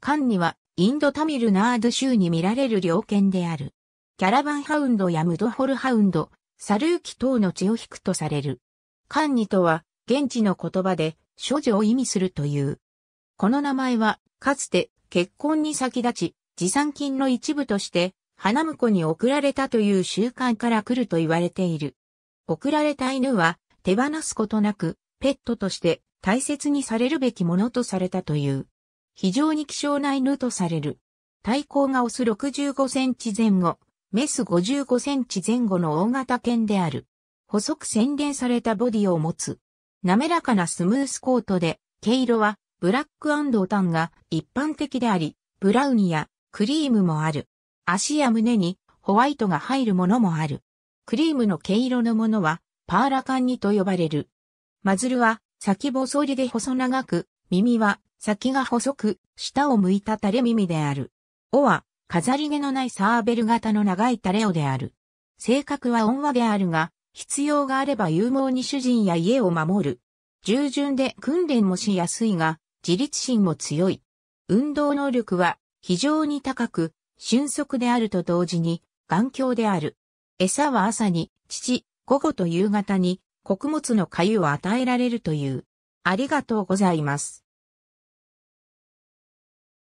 カンニはインドタミルナード州に見られる猟犬である。キャラバンハウンドやムドホルハウンド、サルーキ等の血を引くとされる。カンニとは、現地の言葉で、処女を意味するという。この名前は、かつて、結婚に先立ち、持参金の一部として、花婿に送られたという習慣から来ると言われている。送られた犬は、手放すことなく、ペットとして大切にされるべきものとされたという。非常に希少な犬とされる。体高がオス65センチ前後、メス55センチ前後の大型犬である。細く洗練されたボディを持つ。滑らかなスムースコートで、毛色はブラックオタンが一般的であり、ブラウンやクリームもある。足や胸にホワイトが入るものもある。クリームの毛色のものはパーラカンニと呼ばれる。マズルは先細りで細長く、耳は先が細く、下を向いた垂れ耳である。尾は、飾り毛のないサーベル型の長い垂れ尾である。性格は温和であるが、必要があれば勇猛に主人や家を守る。従順で訓練もしやすいが、自立心も強い。運動能力は非常に高く、俊足であると同時に、頑強である。餌は朝に、父、午後と夕方に、穀物の粥を与えられるという。ありがとうございます。